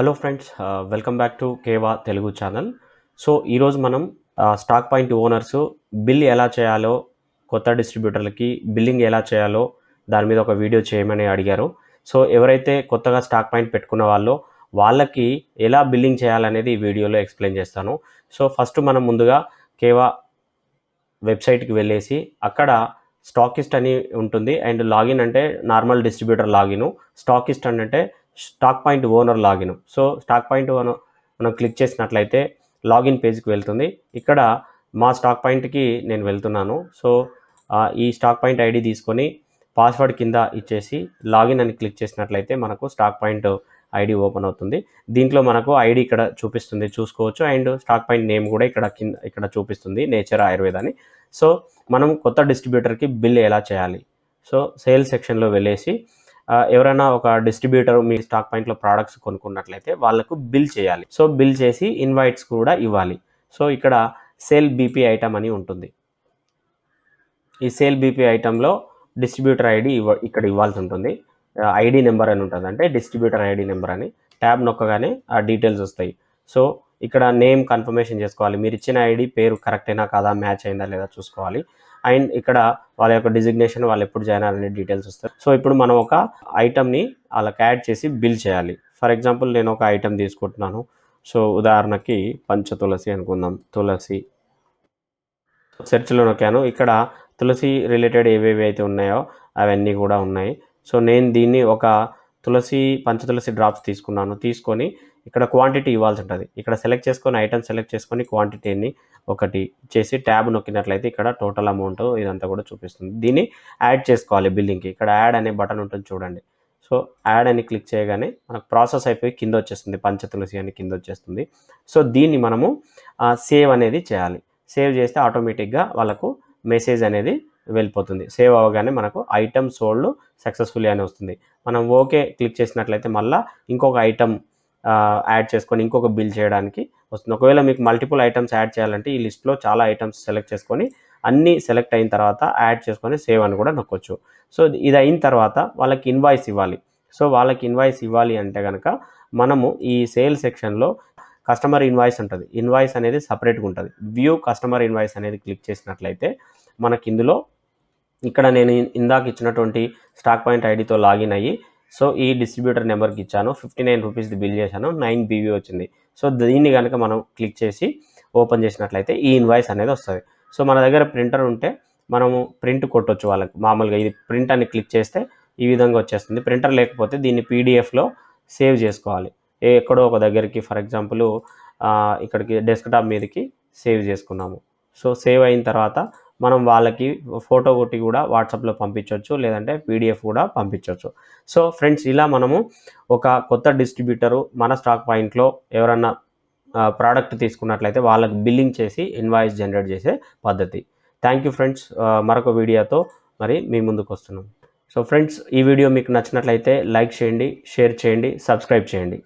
hello friends welcome back to కేవా Telugu channel so ఈరోజు మనం స్టాక్ పాయింట్ ఓనర్స్ బిల్ ఎలా చేయాలో కొత్త డిస్ట్రిబ్యూటర్లకి బిల్లింగ్ ఎలా చేయాలో దాని మీద ఒక వీడియో చేయమని అడిగారు సో ఎవరైతే కొత్తగా స్టాక్ పాయింట్ పెట్టుకున్న వాళ్ళో వాళ్ళకి ఎలా బిల్లింగ్ చేయాలనేది ఈ వీడియోలో ఎక్స్ప్లెయిన్ చేస్తాను సో ఫస్ట్ మనం ముందుగా కేవా వెబ్సైట్కి వెళ్ళేసి అక్కడ స్టాకిస్ట్ అని ఉంటుంది అండ్ లాగిన్ అంటే నార్మల్ డిస్ట్రిబ్యూటర్ లాగిన్ స్టాకిస్ట్ అంటే stock point owner login so stock point owner మనం క్లిక్ చేసినట్లయితే లాగిన్ పేజ్కి వెళ్తుంది ఇక్కడ మా స్టాక్ పాయింట్కి నేను వెళ్తున్నాను సో ఈ స్టాక్ పాయింట్ ఐడి తీసుకొని పాస్వర్డ్ కింద ఇచ్చేసి లాగిన్ అని క్లిక్ చేసినట్లయితే మనకు స్టాక్ పాయింట్ ఐడి ఓపెన్ అవుతుంది దీంట్లో మనకు ఐడి ఇక్కడ చూపిస్తుంది చూసుకోవచ్చు అండ్ స్టాక్ పాయింట్ నేమ్ కూడా ఇక్కడ కింద ఇక్కడ చూపిస్తుంది నేచర్ ఆయుర్వేద అని సో మనం కొత్త డిస్ట్రిబ్యూటర్కి బిల్ ఎలా చేయాలి సో సేల్ సెక్షన్లో వెళ్ళేసి ఎవరైనా ఒక డిస్ట్రిబ్యూటర్ మీ స్టాక్ పాయింట్లో ప్రోడక్ట్స్ కొనుక్కున్నట్లయితే వాళ్ళకు బిల్ చేయాలి సో బిల్ చేసి ఇన్వైట్స్ కూడా ఇవ్వాలి సో ఇక్కడ సేల్ బీపీ ఐటమ్ అని ఉంటుంది ఈ సేల్ బీపీ ఐటెంలో డిస్ట్రిబ్యూటర్ ఐడి ఇవ్వ ఇక్కడ ఇవ్వాల్సి ఉంటుంది ఐడి నెంబర్ అని ఉంటుంది అంటే డిస్ట్రిబ్యూటర్ ఐడి నెంబర్ అని ట్యాబ్ నొక్కగానే ఆ డీటెయిల్స్ వస్తాయి సో ఇక్కడ నేమ్ కన్ఫర్మేషన్ చేసుకోవాలి మీరు ఇచ్చిన ఐడి పేరు కరెక్టేనా కాదా మ్యాచ్ అయిందా లేదా చూసుకోవాలి అండ్ ఇక్కడ వాళ్ళ యొక్క డిజిగ్నేషన్ వాళ్ళు ఎప్పుడు జాయిన్ అవ్వాలనే డీటెయిల్స్ వస్తారు సో ఇప్పుడు మనం ఒక ఐటమ్ని వాళ్ళకి యాడ్ చేసి బిల్ చేయాలి ఫర్ ఎగ్జాంపుల్ నేను ఒక ఐటమ్ తీసుకుంటున్నాను సో ఉదాహరణకి పంచ తులసి అనుకుందాం తులసి సెర్చ్లో నొక్కాను ఇక్కడ తులసి రిలేటెడ్ ఏవేవి అయితే ఉన్నాయో అవన్నీ కూడా ఉన్నాయి సో నేను దీన్ని ఒక తులసి పంచతులసి డ్రాప్స్ తీసుకున్నాను తీసుకొని ఇక్కడ క్వాంటిటీ ఇవ్వాల్సి ఉంటుంది ఇక్కడ సెలెక్ట్ చేసుకొని ఐటమ్ సెలెక్ట్ చేసుకొని క్వాంటిటీని ఒకటి చేసి ట్యాబ్ నొక్కినట్లయితే ఇక్కడ టోటల్ అమౌంట్ ఇదంతా కూడా చూపిస్తుంది దీన్ని యాడ్ చేసుకోవాలి బిల్లింగ్కి ఇక్కడ యాడ్ అనే బటన్ ఉంటుంది చూడండి సో యాడ్ అని క్లిక్ చేయగానే మనకు ప్రాసెస్ అయిపోయి కింద వచ్చేస్తుంది పంచతులసి అని కింద వచ్చేస్తుంది సో దీన్ని మనము సేవ్ అనేది చేయాలి సేవ్ చేస్తే ఆటోమేటిక్గా వాళ్ళకు మెసేజ్ అనేది వెళ్ళిపోతుంది సేవ్ అవ్వగానే మనకు ఐటమ్ సోల్డ్ సక్సెస్ఫుల్లీ అని వస్తుంది మనం ఓకే క్లిక్ చేసినట్లయితే మళ్ళీ ఇంకొక ఐటమ్ యాడ్ చేసుకొని ఇంకొక బిల్ చేయడానికి వస్తుంది ఒకవేళ మీకు మల్టిపుల్ ఐటమ్స్ యాడ్ చేయాలంటే ఈ లిస్ట్లో చాలా ఐటమ్స్ సెలెక్ట్ చేసుకొని అన్నీ సెలెక్ట్ అయిన తర్వాత యాడ్ చేసుకొని సేవ్ అని కూడా నొక్కొచ్చు సో ఇది అయిన తర్వాత వాళ్ళకి ఇన్వాయిస్ ఇవ్వాలి సో వాళ్ళకి ఇన్వాయిస్ ఇవ్వాలి అంటే కనుక మనము ఈ సేల్ సెక్షన్లో కస్టమర్ ఇన్వాయిస్ ఉంటుంది ఇన్వాయిస్ అనేది సపరేట్గా ఉంటుంది వ్యూ కస్టమర్ ఇన్వాయిస్ అనేది క్లిక్ చేసినట్లయితే మనకి ఇందులో ఇక్కడ నేను ఇందాక ఇచ్చినటువంటి స్టాక్ పాయింట్ ఐడితో లాగిన్ అయ్యి సో ఈ డిస్ట్రిబ్యూటర్ నెంబర్కి ఇచ్చాను ఫిఫ్టీ నైన్ రూపీస్ది బిల్ చేశాను నైన్ బీవీ వచ్చింది సో దీన్ని కనుక మనం క్లిక్ చేసి ఓపెన్ చేసినట్లయితే ఈ ఇన్వాయిస్ అనేది వస్తుంది సో మన దగ్గర ప్రింటర్ ఉంటే మనము ప్రింట్ కొట్టొచ్చు వాళ్ళకి మామూలుగా ఇది ప్రింట్ అని క్లిక్ చేస్తే ఈ విధంగా వచ్చేస్తుంది ప్రింటర్ లేకపోతే దీన్ని పీడిఎఫ్లో సేవ్ చేసుకోవాలి ఎక్కడో ఒక దగ్గరికి ఫర్ ఎగ్జాంపుల్ ఇక్కడికి డెస్క్టాప్ మీదకి సేవ్ చేసుకున్నాము సో సేవ్ అయిన తర్వాత మనం వాళ్ళకి ఫోటో ఒకటి కూడా వాట్సాప్లో పంపించవచ్చు లేదంటే పీడిఎఫ్ కూడా పంపించవచ్చు సో ఫ్రెండ్స్ ఇలా మనము ఒక కొత్త డిస్ట్రిబ్యూటరు మన స్టాక్ పాయింట్లో ఎవరన్నా ప్రోడక్ట్ తీసుకున్నట్లయితే వాళ్ళకి బిల్లింగ్ చేసి ఇన్వాయిస్ జనరేట్ చేసే పద్ధతి థ్యాంక్ యూ ఫ్రెండ్స్ మరొక వీడియోతో మరి మీ ముందుకు వస్తున్నాం సో ఫ్రెండ్స్ ఈ వీడియో మీకు నచ్చినట్లయితే లైక్ చేయండి షేర్ చేయండి సబ్స్క్రైబ్ చేయండి